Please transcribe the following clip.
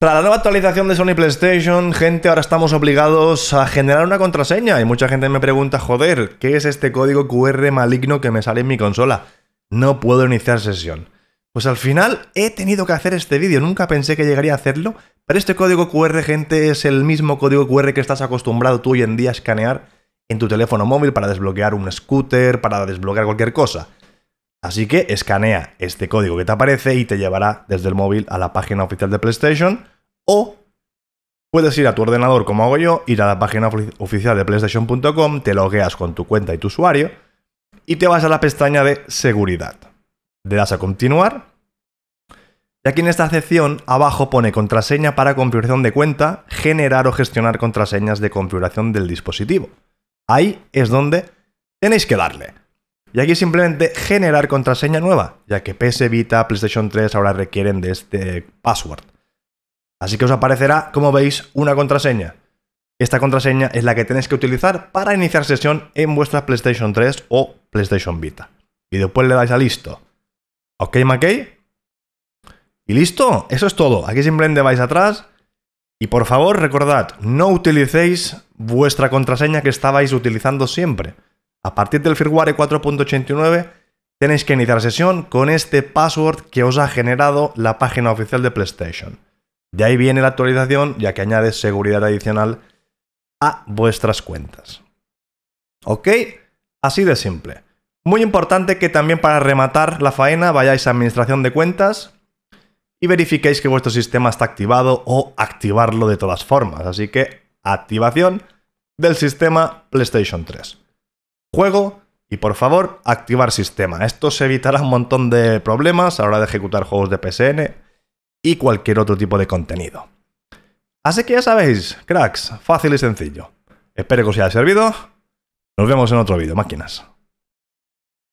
Para la nueva actualización de Sony PlayStation, gente, ahora estamos obligados a generar una contraseña y mucha gente me pregunta, joder, ¿qué es este código QR maligno que me sale en mi consola? No puedo iniciar sesión. Pues al final he tenido que hacer este vídeo, nunca pensé que llegaría a hacerlo, pero este código QR, gente, es el mismo código QR que estás acostumbrado tú hoy en día a escanear en tu teléfono móvil para desbloquear un scooter, para desbloquear cualquier cosa. Así que escanea este código que te aparece y te llevará desde el móvil a la página oficial de PlayStation o puedes ir a tu ordenador como hago yo, ir a la página oficial de PlayStation.com, te logueas con tu cuenta y tu usuario y te vas a la pestaña de seguridad. Le das a continuar y aquí en esta sección abajo pone contraseña para configuración de cuenta, generar o gestionar contraseñas de configuración del dispositivo. Ahí es donde tenéis que darle. Y aquí simplemente generar contraseña nueva, ya que PS Vita, PlayStation 3 ahora requieren de este password. Así que os aparecerá, como veis, una contraseña. Esta contraseña es la que tenéis que utilizar para iniciar sesión en vuestra PlayStation 3 o PlayStation Vita. Y después le dais a listo. ¿Ok, Mackey? Y listo, eso es todo. Aquí simplemente vais atrás. Y por favor, recordad, no utilicéis vuestra contraseña que estabais utilizando siempre. A partir del firmware 4.89 tenéis que iniciar sesión con este password que os ha generado la página oficial de PlayStation. De ahí viene la actualización, ya que añade seguridad adicional a vuestras cuentas. ¿Ok? Así de simple. Muy importante que también para rematar la faena vayáis a Administración de Cuentas y verifiquéis que vuestro sistema está activado o activarlo de todas formas. Así que activación del sistema PlayStation 3 juego y por favor activar sistema. Esto se evitará un montón de problemas a la hora de ejecutar juegos de PSN y cualquier otro tipo de contenido. Así que ya sabéis, cracks, fácil y sencillo. Espero que os haya servido. Nos vemos en otro vídeo, máquinas.